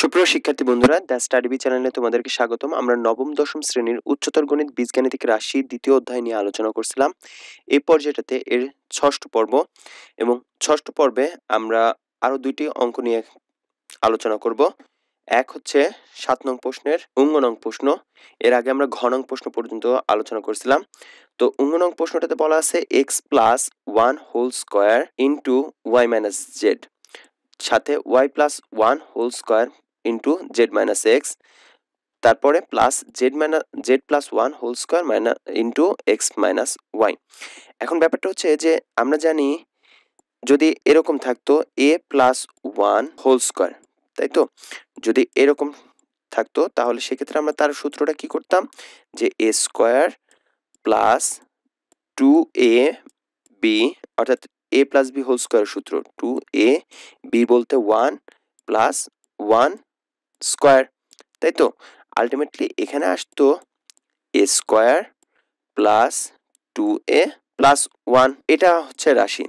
সুপ্রিয় শিক্ষার্থী বন্ধুরা দ্য স্টাডিবি চ্যানেলে তোমাদেরকে স্বাগতম আমরা নবম দশম শ্রেণীর উচ্চতর গণিত বীজগাণিতিক রাশি দ্বিতীয় অধ্যায় নিয়ে আলোচনা করছিলাম এই পর্যায়টাতে এর ষষ্ঠ পর্ব এবং ষষ্ঠ পর্বে আমরা আরও দুইটি অঙ্ক নিয়ে আলোচনা করব এক হচ্ছে সাত নং প্রশ্নের উঙ্গনং প্রশ্ন এর আগে আমরা ঘনং প্রশ্ন পর্যন্ত আলোচনা করছিলাম তো উঙ্গনং প্রশ্নটাতে বলা আছে X plus one whole square into Y minus Z সাথে Y plus one whole square into Z minus X তারপরে plus Z minus Z plus one whole square minus into x minus Y এখন ব্যাপারটা হচ্ছে যে আমরা জানি যদি এরকম থাকতো A plus one whole square তাই তো যদি এরকম থাকতো তাহলে সেক্ষেত্রে আমরা তার সূত্রটা কি করতাম যে A square plus two A B অর্থাৎ A plus B whole square সূত্র টু এ বি বলতে ওয়ান প্লাস ওয়ান স্কোয়ার তাই তো আলটিমেটলি এখানে আসতো A square plus two A plus one এটা হচ্ছে রাশি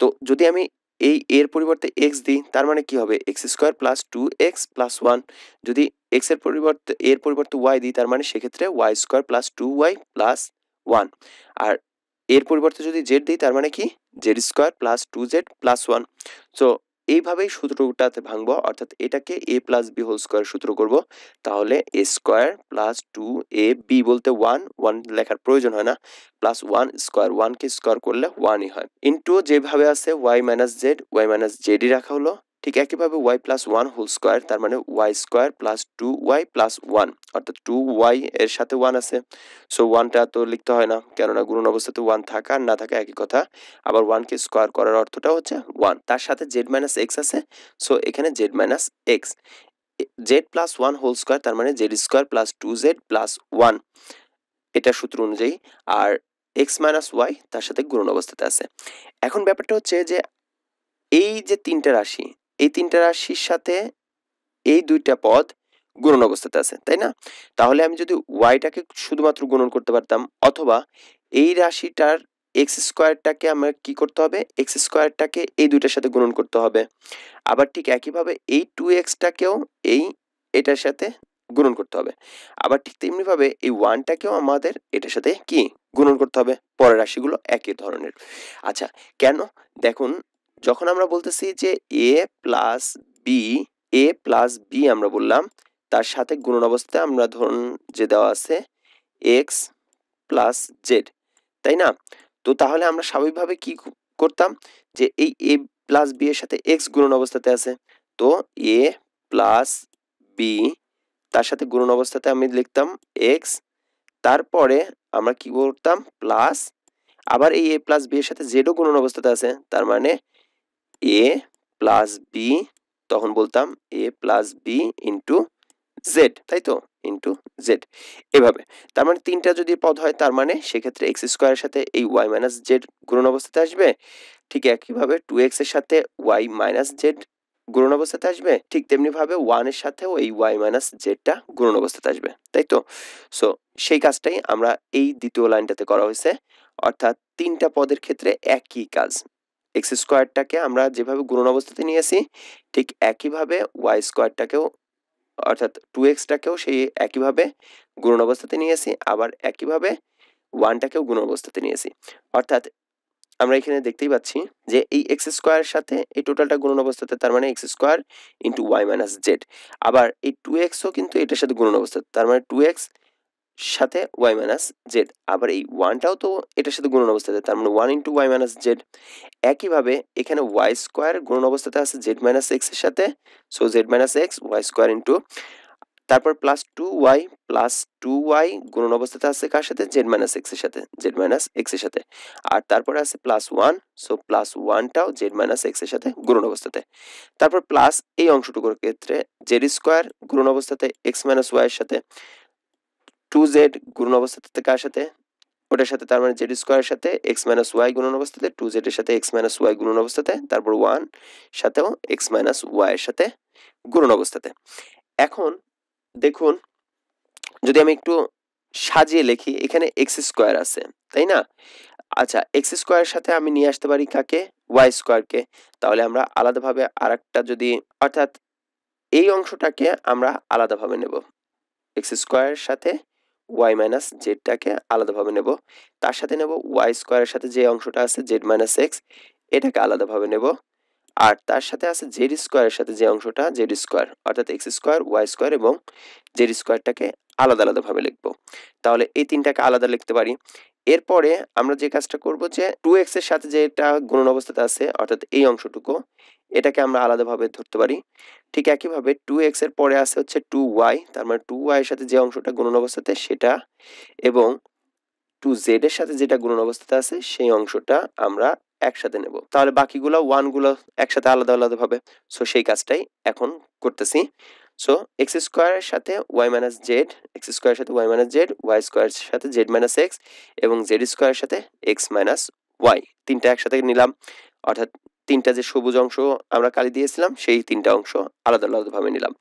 তো যদি আমি এই এর পরিবর্তে এক্স দিই তার মানে কি হবে X square plus two X plus one যদি এক্স এর পরিবর্তে এর পরিবর্তে ওয়াই দিই তার মানে সেক্ষেত্রে Y square plus two Y plus one আর এর পরিবর্তে যদি জেড দিই তার মানে কি Z square plus two Z plus one so এইভাবেই সূত্রটাতে ভাঙবো অর্থাৎ এটাকে A plus B whole square সূত্র করব তাহলে এ square plus two A B বলতে ওয়ান ওয়ান লেখার প্রয়োজন হয় না প্লাস ওয়ান স্কোয়ার ওয়ানকে স্কোয়ার করলে ওয়ানই হয় ইন্টু যেভাবে আছে Y minus Z Y minus জেডই রাখা হলো ঠিক একইভাবে Y plus one whole square তার মানে Y square plus two Y plus one অর্থাৎ টু ওয়াই এর সাথে ওয়ান আছে সো ওয়ানটা তো লিখতে হয় না কেননা গুণন অবস্থাতে ওয়ান থাকা আর না থাকা একই কথা আবার ওয়ানকে স্কোয়ার করার অর্থটা হচ্ছে ওয়ান তার সাথে জেড মাইনাস এক্স আছে সো এখানে Z minus X Z plus one whole square তার মানে Z square plus two Z plus one এটা সূত্র অনুযায়ী আর এক্স মাইনাস ওয়াই তার সাথে গুণন অবস্থাতে আছে এখন ব্যাপারটা হচ্ছে যে এই যে তিনটে রাশি এই তিনটা রাশির সাথে এই দুইটা পদ গুণন অবস্থাতে আছে তাই না তাহলে আমি যদি ওয়াইটাকে শুধুমাত্র গুণন করতে পারতাম অথবা এই রাশিটার এক্স স্কোয়ারটাকে আমার কি করতে হবে এক্স স্কোয়ারটাকে এই দুইটার সাথে গুণন করতে হবে আবার ঠিক একইভাবে এই টু এক্সটাকেও এই এটার সাথে গুণন করতে হবে আবার ঠিক তেমনিভাবে এই ওয়ানটাকেও আমাদের এটার সাথে কি গুণন করতে হবে পরের রাশিগুলো একই ধরনের আচ্ছা কেন দেখুন যখন আমরা বলতেছি যে A plus B A plus B আমরা বললাম তার সাথে গুণন অবস্থায় আমরা ধরুন যে দেওয়া আছে এক্স প্লাস জেড তাই না তো তাহলে আমরা স্বাভাবিকভাবে কি করতাম যে এই এ প্লাস বি এর সাথে এক্স গুণন অবস্থাতে আছে তো এ প্লাস বি তার সাথে গুণন অবস্থাতে আমি লিখতাম এক্স তারপরে আমরা কি করতাম প্লাস আবার এই এ প্লাস বি এর সাথে জেডও গুণন অবস্থাতে আছে তার মানে এ প্লাস বি তখন বলতাম A plus B into Z তাই তো ইন্টু জেড এভাবে তার মানে তিনটা যদি পদ হয় তার মানে সেক্ষেত্রে এক্স স্কোয়ারের সাথে এই ওয়াই মাইনাস জেড গুণন অবস্থাতে আসবে ঠিক একইভাবে টু এক্সের সাথে ওয়াই মাইনাস জেড গুণন অবস্থাতে আসবে ঠিক তেমনিভাবে ওয়ানের সাথেও এই ওয়াই মাইনাস জেডটা গুরুণ অবস্থাতে আসবে তাই তো সো সেই কাজটাই আমরা এই দ্বিতীয় লাইনটাতে করা হয়েছে অর্থাৎ তিনটা পদের ক্ষেত্রে একই কাজ এক্স স্কোয়ারটাকে আমরা যেভাবে গুণন অবস্থাতে নিয়েছি ঠিক একইভাবে ওয়াই স্কোয়ারটাকেও অর্থাৎ টু এক্সটাকেও সেই একইভাবে গুণন অবস্থাতে নিয়েছি আবার একইভাবে ওয়ানটাকেও গুণন অবস্থাতে নিয়েছি অর্থাৎ আমরা এখানে দেখতেই পাচ্ছি যে এই এক্স স্কোয়ার সাথে এই টোটালটা গুণন অবস্থাতে তার মানে X square into Y minus Z আবার এই টু এক্সও কিন্তু এটার সাথে গুণন অবস্থাতে তার মানে টু এক্স সাথে ওয়াই মাইনাস জেড আবার এই ওয়ানটাও তো এটার সাথে গুণন অবস্থাতে তার মানে one into Y minus Z একইভাবে এখানে ওয়াই স্কোয়ার গুণন অবস্থাতে আছে জেড মাইনাস এক্সের সাথে so Z minus x Y square into তারপর plus two Y plus two Y গুণন অবস্থাতে আছে কার সাথে জেড মাইনাস এক্সের সাথে জেড মাইনাস এক্সের সাথে আর তারপরে আছে প্লাস ওয়ান সো প্লাস ওয়ানটাও জেড মাইনাস এক্সের সাথে গুণন অবস্থাতে তারপর প্লাস এই অংশটুকুর ক্ষেত্রে জেড স্কোয়ার গুণন অবস্থাতে এক্স মাইনাস ওয়াইয়ের সাথে টু জেড গুণ অবস্থাতে থেকে কার সাথে ওটার সাথে তার মানে জেড স্কোয়ারের সাথে এক্স মাইনাস ওয়াই গুণন অবস্থাতে টু জেডের সাথে এক্স মাইনাস ওয়াই গুণন অবস্থাতে তারপর ওয়ান সাথেও এক্স মাইনাস ওয়াইয়ের সাথে গুণন অবস্থাতে এখন দেখুন যদি আমি একটু সাজিয়ে লিখি এখানে এক্স স্কোয়ার আছে তাই না আচ্ছা এক্স স্কোয়ারের সাথে আমি নিয়ে আসতে পারি কাকে ওয়াই স্কোয়ারকে তাহলে আমরা আলাদাভাবে আর একটা যদি অর্থাৎ এই অংশটাকে আমরা আলাদাভাবে নেব এক্স স্কোয়ারের সাথে ওয়াই মাইনাস জেডটাকে আলাদাভাবে নেব তার সাথে নেব ওয়াই স্কোয়ারের সাথে যে অংশটা আছে জেড মাইনাস এক্স এটাকে আলাদাভাবে নেব আর তার সাথে আছে জেড স্কোয়ারের সাথে যে অংশটা জেড স্কোয়ার অর্থাৎ এক্স স্কোয়ার ওয়াই স্কোয়ার এবং জেড স্কোয়ারটাকে আলাদা আলাদাভাবে লিখব তাহলে এই তিনটাকে আলাদা লিখতে পারি এরপরে আমরা যে কাজটা করব যে টু এক্সের সাথে যেটা গুণন অবস্থাতে আছে অর্থাৎ এই অংশটুকু এটাকে আমরা আলাদাভাবে ধরতে পারি ঠিক একইভাবে টু এক্স এর পরে আছে হচ্ছে টু ওয়াই তার মানে টু ওয়াই এর সাথে যে অংশটা গুণন অবস্থাতে সেটা এবং টু জেড এর সাথে যেটা গুণন অবস্থাতে আছে সেই অংশটা আমরা একসাথে নেব তাহলে বাকিগুলো ওয়ানগুলো একসাথে আলাদা আলাদা ভাবে সো সেই কাজটাই এখন করতেছি সো এক্স স্কোয়ারের সাথে ওয়াই মাইনাস জেড এক্স স্কোয়ারের সাথে ওয়াই মাইনাস জেড ওয়াই স্কোয়ারের সাথে জেড মাইনাস এক্স এবং জেড স্কোয়ারের সাথে এক্স মাইনাস ওয়াই তিনটা একসাথে নিলাম অর্থাৎ তিনটা যে সবুজ অংশ আমরা কালি দিয়েছিলাম সেই তিনটা অংশ আলাদা আলাদাভাবে নিলাম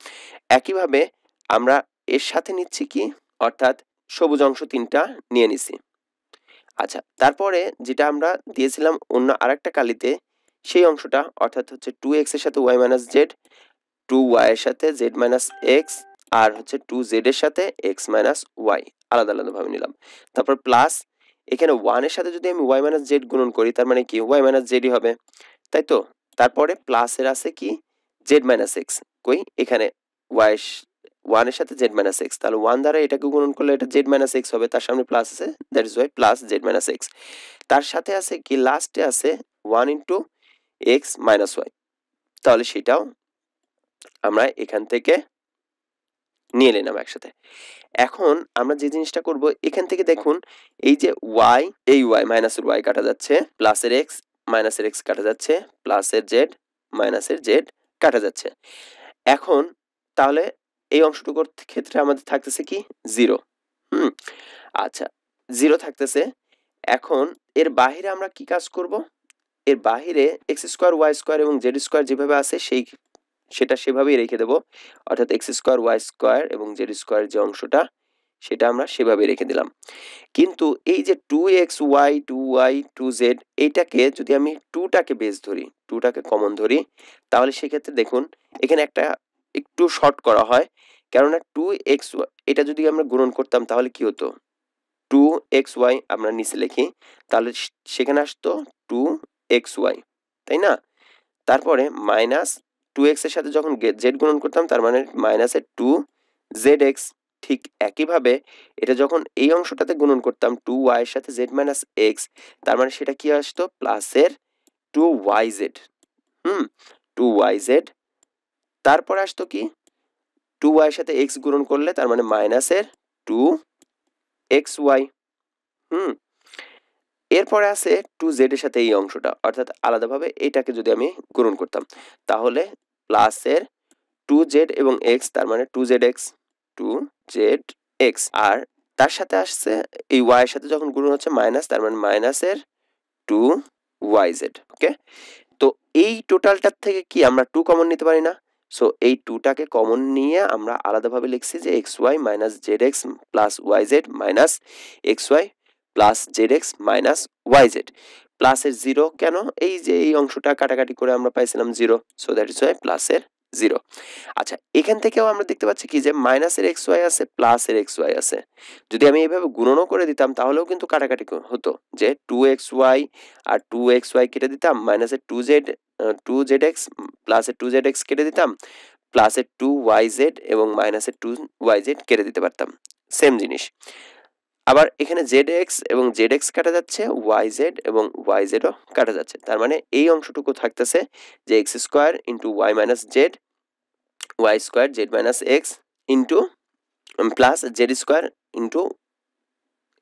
একইভাবে আমরা এর সাথে নিচ্ছি কি অর্থাৎ সবুজ অংশ তিনটা নিয়ে নিছি আচ্ছা তারপরে যেটা আমরা দিয়েছিলাম অন্য আরেকটা কালিতে সেই অংশটা অর্থাৎ হচ্ছে টু এক্সের সাথে ওয়াই মাইনাস জেড টু ওয়াইয়ের সাথে জেড মাইনাস এক্স আর হচ্ছে টু জেড এর সাথে এক্স মাইনাস ওয়াই আলাদা আলাদাভাবে নিলাম তারপর প্লাস এখানে ওয়ানের সাথে যদি আমি ওয়াই মাইনাস জেড গুণন করি তার মানে কি ওয়াই মাইনাস জেডই হবে তাই তো তারপরে প্লাসের আছে কি জেড মাইনাস এক্স কই এখানে ওয়াই ওয়ানের সাথে জেড মাইনাস এক্স তাহলে ওয়ান দ্বারা এটাকে গুণন করলে এটা জেড মাইনাস এক্স হবে তার সামনে প্লাস আছে that is Y plus Z minus X তার সাথে আছে কি লাস্টে আছে one into x minus Y তাহলে সেটাও আমরা এখান থেকে নিয়ে নিলাম একসাথে এখন আমরা যে জিনিসটা করব এখান থেকে দেখুন এই যে ওয়াই এই ওয়াই মাইনাসের ওয়াই কাটা যাচ্ছে প্লাসের এক্স মাইনাসের এক্স কাটা যাচ্ছে প্লাসের জেড মাইনাসের জেড কাটা যাচ্ছে এখন তাহলে এই অংশটুকুর ক্ষেত্রে আমাদের থাকতেছে কি জিরো হুম আচ্ছা জিরো থাকতেছে এখন এর বাহিরে আমরা কি কাজ করব এর বাহিরে এক্স স্কোয়ার ওয়াই স্কোয়ার এবং জেড স্কোয়ার যেভাবে আছে সেই সেটা সেভাবেই রেখে দেব অর্থাৎ এক্স স্কোয়ার ওয়াই স্কোয়ার এবং জেড স্কোয়ার যে অংশটা সেটা আমরা সেভাবে রেখে দিলাম কিন্তু এই যে two X Y two Y two Z এইটাকে যদি আমি টুটাকে বেস ধরি টুটাকে কমন ধরি তাহলে সেক্ষেত্রে দেখুন এখানে একটা একটু শর্ট করা হয় কেননা টু এক্স এটা যদি আমরা গ্রহণ করতাম তাহলে কি হতো টু এক্স ওয়াই আমরা নিচে লিখি তাহলে সেখানে আসতো টু এক্স ওয়াই তাই না তারপরে মাইনাস টু এক্সের সাথে যখন জেড গ্রহণ করতাম তার মানে মাইনাসের টু জেড এক্স ঠিক একইভাবে এটা যখন এই অংশটাতে গুণন করতাম টু ওয়াইয়ের সাথে জেড মাইনাস এক্স তার মানে সেটা কি আসতো প্লাসের two Y Z hmm two Y Z তারপরে আসতো কি টু ওয়াইয়ের সাথে এক্স গুণন করলে তার মানে মাইনাসের টু এক্স ওয়াই হুম এরপরে আছে টু জেডের সাথে এই অংশটা অর্থাৎ আলাদাভাবে এটাকে যদি আমি গুণন করতাম তাহলে প্লাসের টু জেড এবং এক্স তার মানে two Z X two Z X আর তার সাথে আসছে এই ওয়াইয়ের সাথে যখন গুণ হচ্ছে মাইনাস তার মানে মাইনাসের টু ওয়াই জেড ওকে তো এই টোটালটার থেকে কি আমরা টু কমন নিতে পারি না সো এই টুটাকে কমন নিয়ে আমরা আলাদাভাবে লিখছি যে X Y minus Z X plus Y Z minus x Y plus Z X minus Y Z প্লাসের জিরো কেন এই যে এই অংশটা কাটাকাটি করে আমরা পাইছিলাম zero so that is Y প্লাসের জিরো আচ্ছা এখান থেকেও আমরা দেখতে পাচ্ছি কি যে মাইনাস এর এক্স ওয়াই আছে প্লাস এর এক্স ওয়াই আছে যদি আমি এভাবে গুণনও করে দিতাম তাহলেও কিন্তু কাটাকাটি হতো যে টু এক্স ওয়াই আর টু এক্স ওয়াই কেটে দিতাম মাইনাসের two Z two Z X প্লাসের টু জেড এক্স কেটে দিতাম প্লাসের টু ওয়াই জেড এবং মাইনাসের টু ওয়াই জেড কেটে দিতে পারতাম সেম জিনিস আবার এখানে জেড এক্স এবং জেড এক্স কাটা যাচ্ছে ওয়াই জেড এবং ওয়াই জেডও কাটা যাচ্ছে তার মানে এই অংশটুকু থাকতেছে যে x square into Y minus Z y square z minus x into plus z square into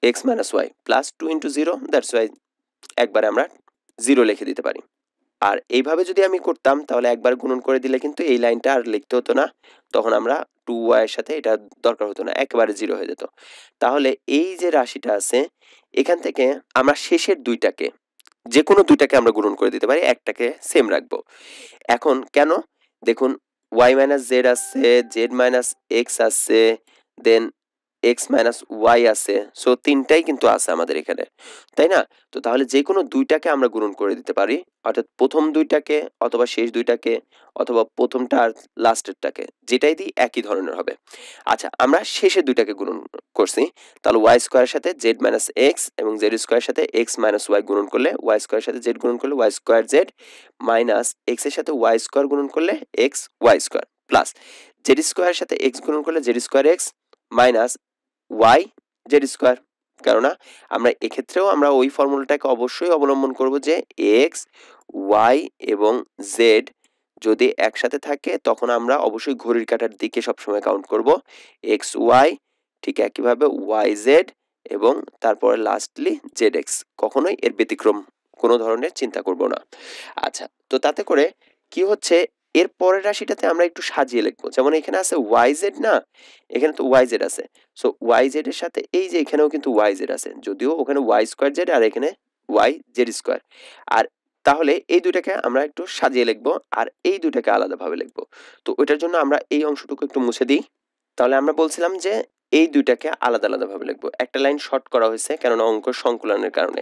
x minus y plus two into zero that's y একবারে আমরা জিরো লিখে দিতে পারি আর এইভাবে যদি আমি করতাম তাহলে একবার গুণন করে দিলে কিন্তু এই লাইনটা আর লিখতে হতো না তখন আমরা টু এর সাথে এটা দরকার হতো না একেবারে জিরো হয়ে যেত তাহলে এই যে রাশিটা আছে এখান থেকে আমরা শেষের দুইটাকে যে কোনো দুইটাকে আমরা গুণন করে দিতে পারি একটাকে সেম রাখবো এখন কেন দেখুন ওয়াই মাইনাস জেড আছে জেড মাইনাস এক্স আছে দেন x মাইনাস ওয়াই আছে সো তিনটাই কিন্তু আছে আমাদের এখানে তাই না তো তাহলে যে কোনো দুইটাকে আমরা গুণ করে দিতে পারি অর্থাৎ প্রথম দুইটাকে অথবা শেষ দুইটাকে অথবা প্রথমটা আর লাস্টেরটাকে যেটাই দিই একই ধরনের হবে আচ্ছা আমরা শেষের দুইটাকে গুণন করছি তাহলে ওয়াই স্কোয়ারের সাথে জেড মাইনাস এক্স এবং জেড স্কোয়ারের সাথে এক্স মাইনাস ওয়াই গুণন করলে ওয়াই স্কোয়ারের সাথে জেড গুণন করলে ওয়াই স্কোয়ার জেড মাইনাস এক্সের সাথে ওয়াই স্কোয়ার গুণন করলে x Y square plus z স্কোয়ারের সাথে এক্স গুণন করলে z square x minus Y z square কেননা আমরা এক্ষেত্রেও আমরা ওই ফর্মুলাটাকে অবশ্যই অবলম্বন করব যে এক্স ওয়াই এবং জেড যদি একসাথে থাকে তখন আমরা অবশ্যই ঘড়ির কাটার দিকে সবসময় কাউন্ট করব এক্স ওয়াই ঠিক একইভাবে ওয়াই জেড এবং তারপরে লাস্টলি জেড এক্স কখনোই এর ব্যতিক্রম কোনো ধরনের চিন্তা করব না আচ্ছা তো তাতে করে কি হচ্ছে এর পরের রাশিটাতে আমরা একটু সাজিয়ে লিখবো যেমন এখানে আছে ওয়াইজেড না এখানে তো ওয়াইজেড আছে সো ওয়াইজেড এর সাথে এই যে এখানেও কিন্তু ওয়াইজেড আছে যদিও ওখানে ওয়াই স্কোয়ার জেড আর এখানে ওয়াই জেড স্কোয়ার আর তাহলে এই দুইটাকে আমরা একটু সাজিয়ে লিখবো আর এই দুইটাকে আলাদাভাবে লিখবো তো ওইটার জন্য আমরা এই অংশটুকু একটু মুছে দিই তাহলে আমরা বলছিলাম যে এই দুইটাকে আলাদা আলাদাভাবে লিখবো একটা লাইন শর্ট করা হয়েছে কেননা অঙ্ক সংকুলনের কারণে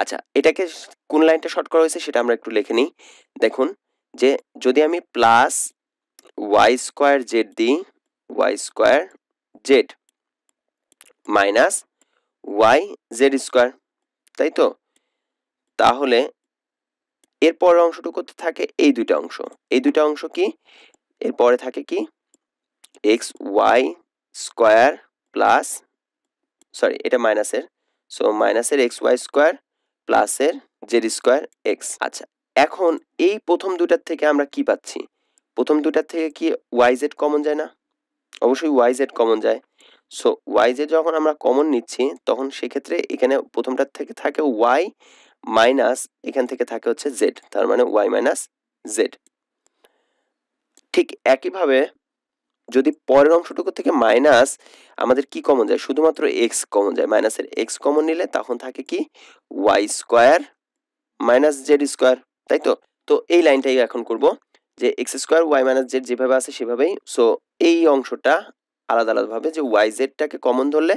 আচ্ছা এটাকে কোন লাইনটা শর্ট করা হয়েছে সেটা আমরা একটু লিখে নিই দেখুন যে যদি আমি প্লাস ওয়াই স্কোয়ার জেড দিই y square z minus Y z square তাই তো তাহলে এরপরের অংশটুকুতে থাকে এই দুটা অংশ এই দুটা অংশ কি এরপরে থাকে কি x Y square plus sorry এটা মাইনাসের সো মাইনাসের এক্স ওয়াই স্কোয়ার প্লাসের জেড স্কোয়ার এক্স আচ্ছা এখন এই প্রথম দুটার থেকে আমরা কি পাচ্ছি প্রথম দুটার থেকে কি ওয়াইজেড কমন যায় না অবশ্যই ওয়াইজেড কমন যায় সো ওয়াইজেড যখন আমরা কমন নিচ্ছি তখন সেক্ষেত্রে এখানে প্রথমটার থেকে থাকে ওয়াই মাইনাস এখান থেকে থাকে হচ্ছে জেড তার মানে ওয়াই মাইনাস জেড ঠিক একইভাবে যদি পরের অংশটুকু থেকে মাইনাস আমাদের কি কমন যায় শুধুমাত্র এক্স কমন যায় মাইনাসের এক্স কমন নিলে তখন থাকে কি y square minus z square তাই তো তো এই লাইনটাই এখন করব যে x square y minus z যেভাবে আছে সেভাবেই সো এই অংশটা আলাদা আলাদাভাবে যে ওয়াই জেডটাকে কমন ধরলে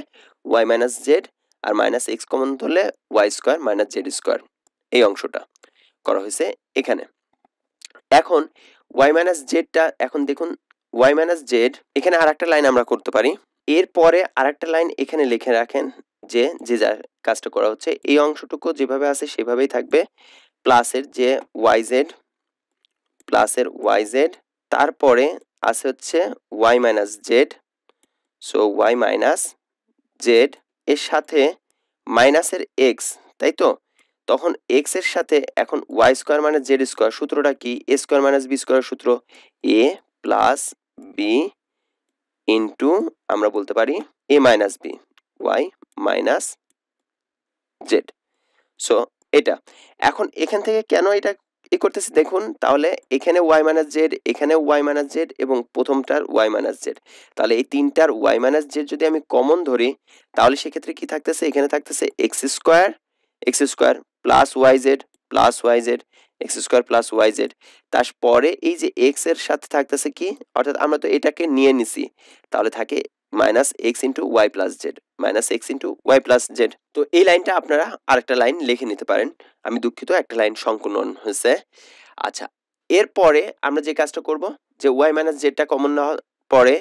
ওয়াই মাইনাস জেড আর মাইনাস এক্স কমন ধরলে y square minus z square এই অংশটা করা হয়েছে এখানে এখন ওয়াই মাইনাস জেডটা এখন দেখুন ওয়াই মাইনাস জেড এখানে আর একটা লাইন আমরা করতে পারি এরপরে আর একটা লাইন এখানে লিখে রাখেন যে যে যার কাজটা করা হচ্ছে এই অংশটুকু যেভাবে আছে সেভাবেই থাকবে প্লাসের যে ওয়াই জেড প্লাসের ওয়াই জেড তারপরে আছে হচ্ছে y minus z so y minus z এর সাথে মাইনাসের এক্স তাই তো তখন এক্স এর সাথে এখন y square minus z square সূত্রটা কি a square minus b square সূত্র এ প্লাস বি ইন্টু আমরা বলতে পারি a minus b y minus z so এটা এখন এখান থেকে কেন এটা ই করতেছি দেখুন তাহলে এখানে ওয়াই মাইনাস জেড এখানে ওয়াই মাইনাস জেড এবং প্রথমটার ওয়াই মাইনাস জেড তাহলে এই তিনটার ওয়াই মাইনাস জেড যদি আমি কমন ধরি তাহলে সেক্ষেত্রে কি থাকতেছে এখানে থাকতেছে x square x square plus Y z plus Y z x square plus Y Z তারপরে এই যে এক্স এর সাথে থাকতেছে কি অর্থাৎ আমরা তো এটাকে নিয়ে নিছি তাহলে থাকে minus x into y plus Z minus x into y plus z তো এই লাইনটা আপনারা আরেকটা লাইন লিখে নিতে পারেন আমি দুঃখিত একটা লাইন সংকলন হয়েছে আচ্ছা এরপরে আমরা যে কাজটা করব যে ওয়াই মাইনাস জেডটা কমন না পরে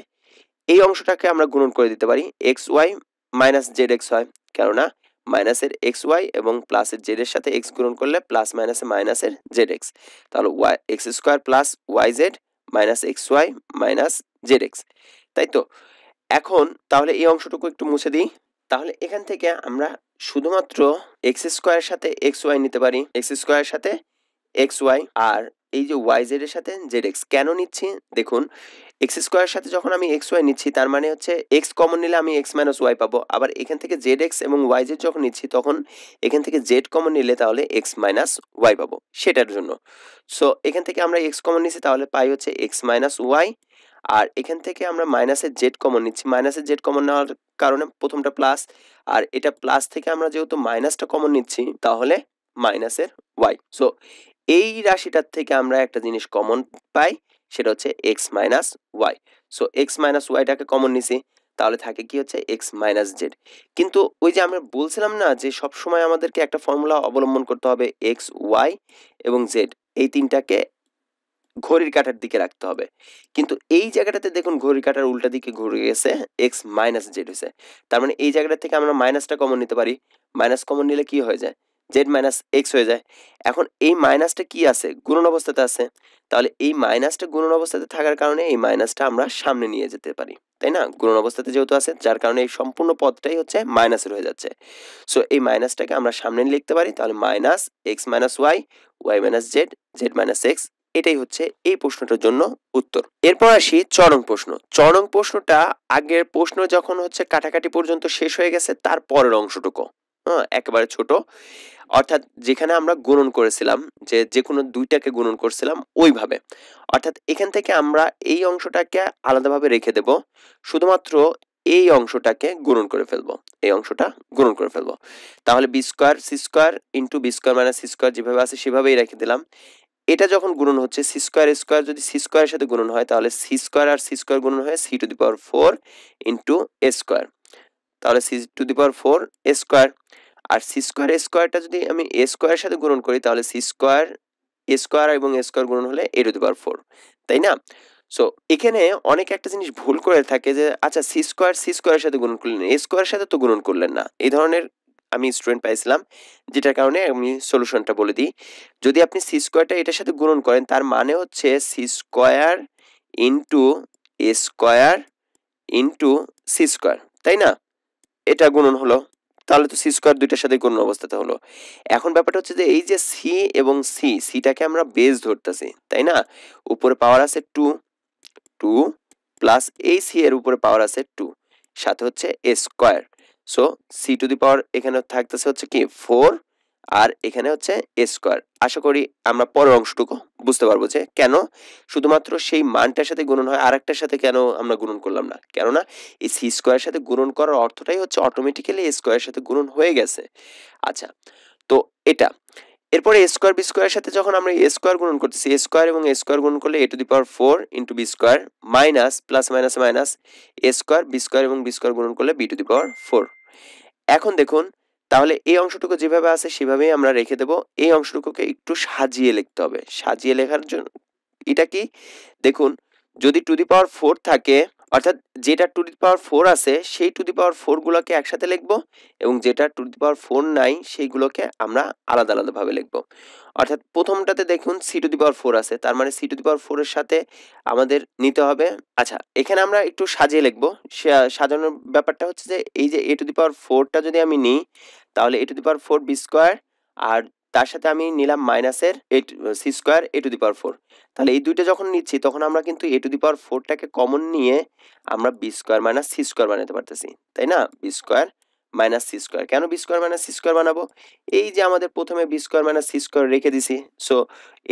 এই অংশটাকে আমরা গুণন করে দিতে পারি x Y minus Z x হয় কেননা মাইনাসের এক্স ওয়াই এবং প্লাসের জেড এর সাথে এক্স গুণন করলে প্লাস মাইনাসে মাইনাসের জেড এক্স তাহলে y x square plus Y Z minus x Y minus Z x তাই তো এখন তাহলে এই অংশটুকু একটু মুছে দিই তাহলে এখান থেকে আমরা শুধুমাত্র এক্স স্কোয়ারের সাথে এক্স ওয়াই নিতে পারি এক্স স্কোয়ারের সাথে এক্স ওয়াই আর এই যে ওয়াই জেডের সাথে জেড এক্স কেন নিচ্ছি দেখুন এক্স স্কোয়ারের সাথে যখন আমি এক্স ওয়াই নিচ্ছি তার মানে হচ্ছে এক্স কমন নিলে আমি এক্স মাইনাস ওয়াই পাবো আবার এখান থেকে জেড এক্স এবং ওয়াই জেড যখন নিচ্ছি তখন এখান থেকে জেড কমন নিলে তাহলে এক্স মাইনাস ওয়াই পাবো সেটার জন্য সো এখান থেকে আমরা এক্স কমন নিচ্ছি তাহলে পাই হচ্ছে এক্স মাইনাস ওয়াই আর এখান থেকে আমরা মাইনাসের জেড কমন নিচ্ছি মাইনাসের জেড কমন নেওয়ার কারণে প্রথমটা প্লাস আর এটা প্লাস থেকে আমরা যেহেতু মাইনাসটা কমন নিচ্ছি তাহলে মাইনাসের ওয়াই সো এই রাশিটার থেকে আমরা একটা জিনিস কমন পাই সেটা হচ্ছে x minus y so x minus ওয়াইটাকে কমন নিছি তাহলে থাকে কি হচ্ছে এক্স মাইনাস জেড কিন্তু ওই যে আমরা বলছিলাম না যে সব সময় আমাদেরকে একটা ফর্মুলা অবলম্বন করতে হবে এক্স ওয়াই এবং জেড এই তিনটাকে ঘড়ির কাটার দিকে রাখতে হবে কিন্তু এই জায়গাটাতে দেখুন ঘড়ির কাটার উল্টা দিকে ঘুরে গেছে এক্স মাইনাস জেড হয়েছে তার মানে এই জায়গাটা থেকে আমরা মাইনাসটা কমন নিতে পারি মাইনাস কমন নিলে কি হয়ে যায় জেড মাইনাস এক্স হয়ে যায় এখন এই মাইনাসটা কি আছে গুণন অবস্থাতে আছে তাহলে এই মাইনাসটা গুণন অবস্থাতে থাকার কারণে এই মাইনাসটা আমরা সামনে নিয়ে যেতে পারি তাই না গুণন অবস্থাতে যেহেতু আছে যার কারণে এই সম্পূর্ণ পদটাই হচ্ছে মাইনাসের হয়ে যাচ্ছে সো এই মাইনাসটাকে আমরা সামনে লিখতে পারি তাহলে minus x minus y y minus z z minus x এটাই হচ্ছে এই প্রশ্নটার জন্য উত্তর এরপর আসি চরম প্রশ্ন চরম প্রশ্নটা আগের প্রশ্ন যখন হচ্ছে কাটাকাটি পর্যন্ত শেষ হয়ে গেছে তার পরের অংশটুকু হ্যাঁ একেবারে ছোট অর্থাৎ যেখানে আমরা গুণন করেছিলাম যে যে কোনো দুইটাকে গুণন করছিলাম ওইভাবে অর্থাৎ এখান থেকে আমরা এই অংশটাকে আলাদাভাবে রেখে দেব শুধুমাত্র এই অংশটাকে গুণন করে ফেলবো এই অংশটা গুণন করে ফেলবো তাহলে b square c square into b square minus c square যেভাবে আছে সেভাবেই রেখে দিলাম এটা যখন গুণন হচ্ছে সি স্কোয়ার স্কোয়ার যদি সি স্কোয়ারের সাথে গুণন হয় তাহলে সি স্কোয়ার আর সি স্কোয়ার গুণন হয় c to the power four into a square তাহলে c to the power four a square আর সি স্কোয়ার এ স্কোয়ারটা যদি আমি এ স্কোয়ারের সাথে গুণন করি তাহলে সি স্কোয়ার এ স্কোয়ার এবং এ স্কোয়ার গুণন হলে এ টু দি পাওয়ার ফোর তাই না সো এখানে অনেক একটা জিনিস ভুল করে থাকে যে আচ্ছা সি স্কোয়ার সি স্কোয়ারের সাথে গুণন করলেন এ স্কোয়ারের সাথে তো গুণন করলেন না এই ধরনের আমি স্টুডেন্ট পাইছিলাম যেটার কারণে আমি সলিউশনটা বলে দিই যদি আপনি সি স্কোয়ারটা এটার সাথে গুণন করেন তার মানে হচ্ছে c square into a square into c square তাই না এটা গুণন হলো তাহলে তো সি স্কোয়ার দুইটার সাথে গুণন অবস্থাতে হলো এখন ব্যাপারটা হচ্ছে যে এই যে সি এবং সি সিটাকে আমরা বেস ধরতেছি তাই না উপরে পাওয়ার আছে টু টু প্লাস এই সি এর উপরে পাওয়ার আছে টু সাথে হচ্ছে a square so c to the power এখানে থাকতেছে হচ্ছে কি ফোর আর এখানে হচ্ছে এ স্কোয়ার আশা করি আমরা পরের অংশটুকু বুঝতে পারবো যে কেন শুধুমাত্র সেই মানটার সাথে গুণন হয় আর একটার সাথে কেন আমরা গুণন করলাম না কেননা এই সি স্কোয়ারের সাথে গুণন করার অর্থটাই হচ্ছে অটোমেটিক্যালি এ স্কোয়ারের সাথে গুণন হয়ে গেছে আচ্ছা তো এটা এরপরে স্কোয়ার বি স্কোয়ারের সাথে যখন আমরা এ স্কোয়ার গুণন করতেছি এ স্কোয়ার এবং এ স্কোয়ার গুণন করলে a to the power four into b square minus plus minus minus a square b square এবং বি স্কোয়ার গুণন করলে b to the power four এখন দেখুন তাহলে এই অংশটুকু যেভাবে আছে সেভাবেই আমরা রেখে দেব এই অংশটুকুকে একটু সাজিয়ে লিখতে হবে সাজিয়ে লেখার জন্য এটা কি দেখুন যদি টু দি পাওয়ার ফোর থাকে অর্থাৎ যেটা টু দি পাওয়ার ফোর আছে সেই টু দি পাওয়ার ফোরগুলোকে একসাথে লিখব এবং যেটা টু দি পাওয়ার ফোর নাই সেইগুলোকে আমরা আলাদা আলাদাভাবে লিখব অর্থাৎ প্রথমটাতে দেখুন c to the power four আছে তার মানে সি টু দি পাওয়ার ফোরের সাথে আমাদের নিতে হবে আচ্ছা এখানে আমরা একটু সাজিয়ে লিখব সাজানোর ব্যাপারটা হচ্ছে যে এই যে এ টু দি পাওয়ার ফোরটা যদি আমি নিই তাহলে a to the power four b square আর তার সাথে আমি নিলাম মাইনাসের eight c square a to the power four তাহলে এই দুইটা যখন নিচ্ছি তখন আমরা কিন্তু এ টু দি পাওয়ার ফোরটাকে কমন নিয়ে আমরা b square minus c square বানাতে পারতেছি তাই না b square minus c square কেন b square minus c square বানাবো এই যে আমাদের প্রথমে b square minus c square রেখে দিছি সো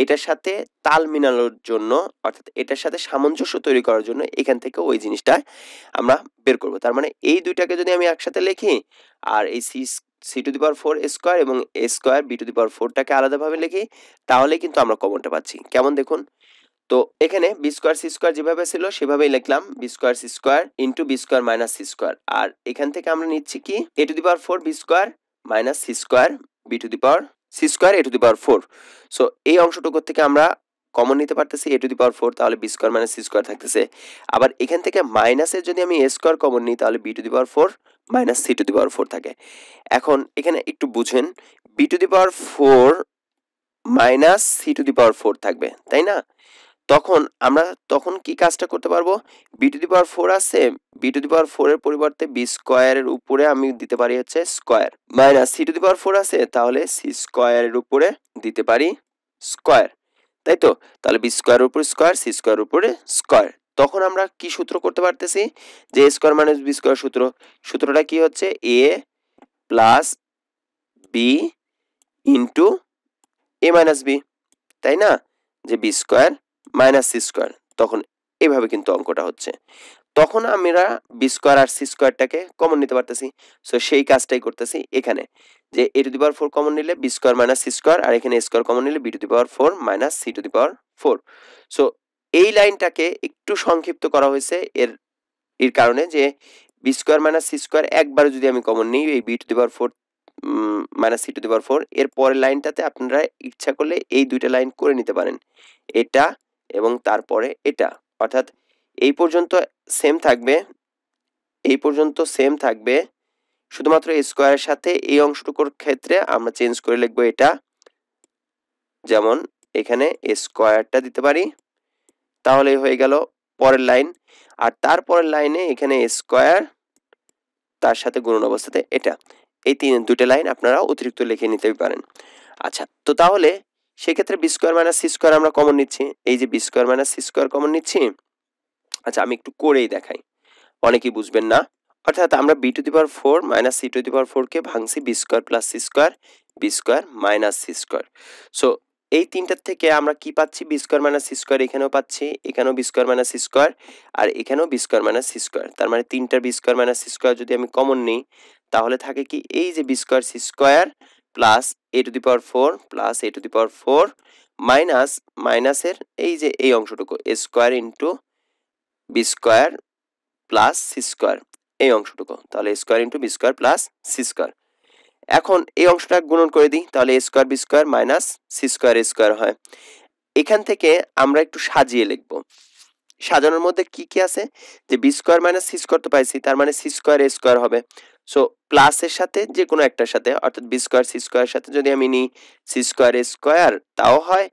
এটার সাথে তাল মিলানোর জন্য অর্থাৎ এটার সাথে সামঞ্জস্য তৈরি করার জন্য এখান থেকে ওই জিনিসটা আমরা বের করব তার মানে এই দুইটাকে যদি আমি একসাথে লিখি আর এই c c to the power four square এবং a square b to the power ফোরটাকে আলাদাভাবে লিখি তাহলে কিন্তু আমরা কমনটা পাচ্ছি কেমন দেখুন তো এখানে বি স্কোয়ার সি স্কোয়ার যেভাবে ছিল সেভাবেই লিখলাম b square c square into b square minus c square আর এখান থেকে আমরা নিচ্ছি কি a to the power four b square minus c square b to the power c square a to the power four so এই অংশটুকু থেকে আমরা কমন নিতে পারতেছি a to the power four তাহলে b square minus c square থাকতেছে আবার এখান থেকে মাইনাসের যদি আমি এ স্কোয়ার কমন নিই তাহলে b to the power four minus c to the power four থাকে এখন এখানে একটু বুঝেন b to the power four minus c to the power four থাকবে তাই না তখন আমরা তখন কি কাজটা করতে পারবো b to the power four আছে বি টু দি পাওয়ার ফোরের পরিবর্তে বি স্কোয়ারের উপরে আমি দিতে পারি হচ্ছে square minus c to the power four আছে তাহলে সি স্কোয়ারের উপরে দিতে পারি স্কোয়ার তাই তো তাহলে বি স্কোয়ারের উপর স্কোয়ার সি স্কোয়ারের উপরে স্কোয়ার তখন আমরা কি সূত্র করতে পারতেছি যে স্কোয়ার মাইনাস বি স্কোয়ার সূত্র সূত্রটা কি হচ্ছে a plus B into a minus b তাই না যে b square minus c square তখন এভাবে কিন্তু অঙ্কটা হচ্ছে তখন আমরা বি স্কোয়ার আর সি স্কোয়ারটাকে কমন নিতে পারতেছি সো সেই কাজটাই করতেছি এখানে যে a to the power four common নিলে b square minus c square আর এখানে স্কোয়ার কমন নিলে b to the power four minus c to the power four so এই লাইনটাকে একটু সংক্ষিপ্ত করা হয়েছে এর এর কারণে যে b square minus c square একবারও যদি আমি কমন নিই এই b to the power four minus c to the power four এর পরের লাইনটাতে আপনারা ইচ্ছা করলে এই দুইটা লাইন করে নিতে পারেন এটা এবং তারপরে এটা অর্থাৎ এই পর্যন্ত সেম থাকবে এই পর্যন্ত সেম থাকবে শুধুমাত্র স্কোয়ারের সাথে এই অংশটুকুর ক্ষেত্রে আমরা চেঞ্জ করে লিখবো এটা যেমন এখানে স্কোয়ারটা দিতে পারি তাহলে হয়ে গেল পরের লাইন আর তারপরের লাইনে এখানে স্কোয়ার তার সাথে গুণন অবস্থাতে এটা এই তিন দুটো লাইন আপনারা অতিরিক্ত লিখে নিতে পারেন আচ্ছা তো তাহলে সেক্ষেত্রে b square minus c square আমরা কমন নিচ্ছি এই যে b square minus c square common নিচ্ছি আচ্ছা আমি একটু করেই দেখাই অনেকেই বুঝবেন না অর্থাৎ আমরা b to the power four minus c to the power ফোরকে ভাঙছি b square plus c square b square minus c square so এই তিনটার থেকে আমরা কি পাচ্ছি b square minus c square এখানেও পাচ্ছি এখানেও b square minus c square আর এখানেও b square minus c square তার মানে তিনটার b square minus c square যদি আমি কমন নিই তাহলে থাকে কি এই যে b square c square plus a to the power four plus a to the power four minus মাইনাসের এই যে এই অংশটুকু a square into b square plus c square এই অংশটুকু তাহলে square into b square plus c square এখন এই অংশটা গুণন করে দিই তাহলে এ square b square minus c square a square হয় এখান থেকে আমরা একটু সাজিয়ে লিখব সাজানোর মধ্যে কি কি আছে যে b square minus c square তো পাইছি তার মানে সি স্কোয়ার এ স্কোয়ার হবে সো প্লাসের সাথে যে কোনো একটার সাথে অর্থাৎ বি স্কোয়ার সি স্কোয়ার সাথে যদি আমি নিই সি স্কোয়ার এ স্কোয়ার তাও হয়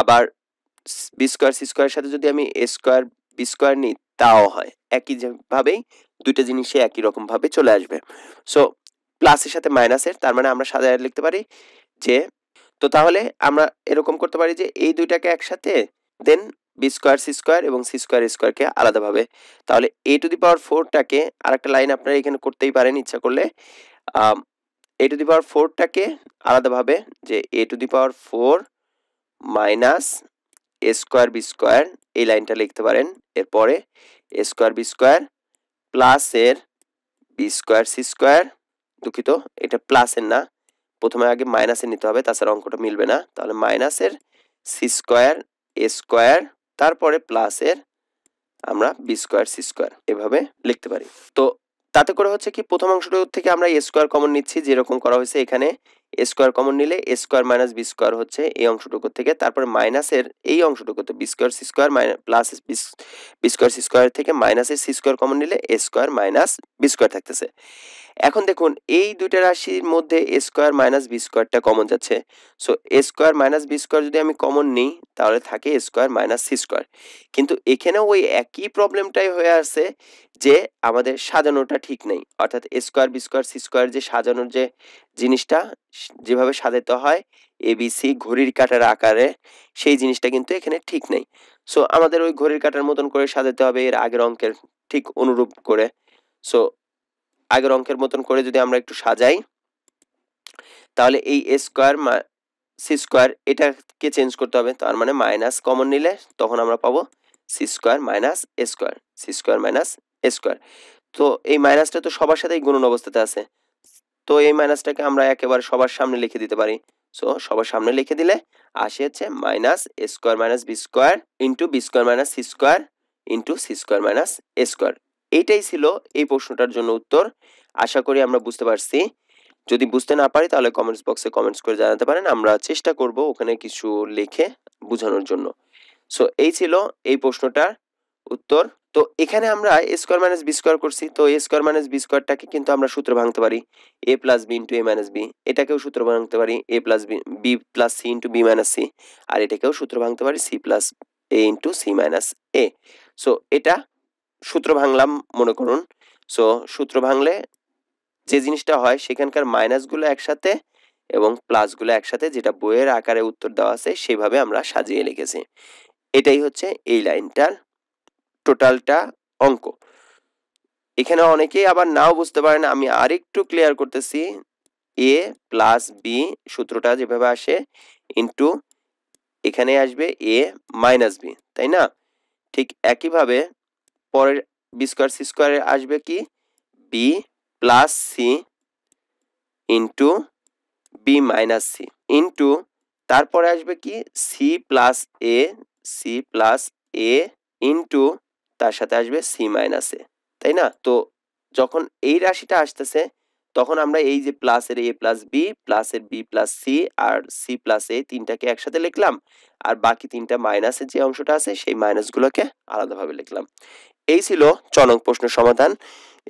আবার বি স্কোয়ার সি স্কোয়ারের সাথে যদি আমি এ স্কোয়ার বি স্কোয়ার নিই তাও হয় একই যেভাবেই দুইটা জিনিসে একই রকমভাবে চলে আসবে সো প্লাসের সাথে মাইনাসের তার মানে আমরা সাদা লিখতে পারি যে তো তাহলে আমরা এরকম করতে পারি যে এই দুইটাকে একসাথে দেন বি স্কোয়ার সি স্কোয়ার এবং সি স্কোয়ার স্কোয়ারকে আলাদাভাবে তাহলে এ টু দি পাওয়ার ফোরটাকে আর একটা লাইন আপনারা এখানে করতেই পারেন ইচ্ছা করলে এ টু দি পাওয়ার ফোরটাকে আলাদাভাবে যে a to the power four minus a square b square এই লাইনটা লিখতে পারেন এরপরে এ স্কোয়ার বি স্কোয়ার প্লাসের বি স্কোয়ার সি স্কোয়ার দুঃখিত এটা প্লাসের না প্রথমে আগে মাইনাসের নিতে হবে তাছাড়া অঙ্কটা মিলবে না তাহলে মাইনাসের সি স্কোয়ার এ স্কোয়ার তারপরে প্লাসের আমরা বি স্কোয়ার সি স্কোয়ার এভাবে লিখতে পারি তো তাতে করে হচ্ছে কি প্রথম অংশটা থেকে আমরা এ স্কোয়ার কমন নিচ্ছি যেরকম করা হয়েছে এখানে স্কোয়ার কমন নিলে স্কোয়ার মাইনাস বি স্কোয়ার হচ্ছে এই অংশটুকু থেকে তারপরে মাইনাসের এই অংশটুকুতে b square c square plus b square c square থেকে মাইনাসের সি স্কোয়ার কমন নিলে স্কোয়ার মাইনাস বি স্কোয়ার থাকতেছে এখন দেখুন এই দুইটা রাশির মধ্যে স্কোয়ার মাইনাস বি স্কোয়ারটা কমন যাচ্ছে so square minus b square যদি আমি কমন নিই তাহলে থাকে স্কোয়ার মাইনাস সি স্কোয়ার কিন্তু এখানেও ওই একই প্রবলেমটাই হয়ে আসছে যে আমাদের সাজানোটা ঠিক নেই অর্থাৎ square b square c square যে সাজানোর যে জিনিসটা যেভাবে সাজাতে হয় এ বি সি ঘড়ির কাটার আকারে সেই জিনিসটা কিন্তু এখানে ঠিক নেই সো আমাদের ওই ঘড়ির কাটার মতন করে সাজাতে হবে এর আগের অঙ্কের ঠিক অনুরূপ করে সো আগের অঙ্কের মতন করে যদি আমরা একটু সাজাই তাহলে এই স্কোয়ার সি স্কোয়ার এটাকে চেঞ্জ করতে হবে তার মানে মাইনাস কমন নিলে তখন আমরা পাবো c square minus square c square minus square তো এই মাইনাসটা তো সবার সাথেই গুণন অবস্থাতে আছে তো এই মাইনাসটাকে আমরা একেবারে সবার সামনে লিখে দিতে পারি সো সবার সামনে লিখে দিলে আসে হচ্ছে minus a square minus b square into b square minus c square into c square minus a square এইটাই ছিল এই প্রশ্নটার জন্য উত্তর আশা করি আমরা বুঝতে পারছি যদি বুঝতে না পারি তাহলে কমেন্টস বক্সে কমেন্টস করে জানাতে পারেন আমরা চেষ্টা করব ওখানে কিছু লিখে বোঝানোর জন্য সো এই ছিল এই প্রশ্নটার উত্তর তো এখানে আমরা a square minus b square করছি তো এ স্কোয়ার মাইনাস বি স্কোয়ারটাকে কিন্তু আমরা সূত্র ভাঙতে পারি a plus B into a minus b এটাকেও সূত্র ভাঙতে পারি a plus b b plus c into b minus c আর এটাকেও সূত্র ভাঙতে পারি c plus a into c minus a so এটা সূত্র ভাঙলাম মনে করুন সো সূত্র ভাঙলে যে জিনিসটা হয় সেখানকার মাইনাসগুলো একসাথে এবং প্লাসগুলো একসাথে যেটা বইয়ের আকারে উত্তর দেওয়া আছে সেভাবে আমরা সাজিয়ে লিখেছি এটাই হচ্ছে এই লাইনটার টোটালটা অঙ্ক এখানে অনেকেই আবার নাও বুঝতে পারেন আমি আরেকটু ক্লিয়ার করতেছি এ প্লাস বি সূত্রটা যেভাবে আসে ইন্টু এখানে আসবে এ মাইনাস বি তাই না ঠিক একইভাবে পরের বি স্কোয়ার সি স্কোয়ারে আসবে কি b plus c into b minus c into তারপরে আসবে কি c plus a c plus a into তার সাথে আসবে সি মাইনাসে তাই না তো যখন এই রাশিটা আসতেছে তখন আমরা এই যে প্লাসের এ প্লাস বি প্লাসের বি প্লাস সি আর সি প্লাস এ তিনটাকে একসাথে লিখলাম আর বাকি তিনটা মাইনাসের যে অংশটা আছে সেই মাইনাসগুলোকে আলাদাভাবে লিখলাম এই ছিল চনক প্রশ্ন সমাধান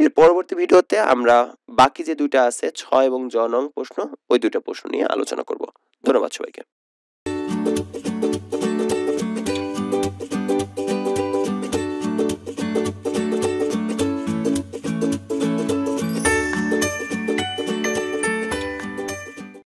এর পরবর্তী ভিডিওতে আমরা বাকি যে দুইটা আছে ছয় এবং জনং প্রশ্ন ওই দুইটা প্রশ্ন নিয়ে আলোচনা করব ধন্যবাদ সবাইকে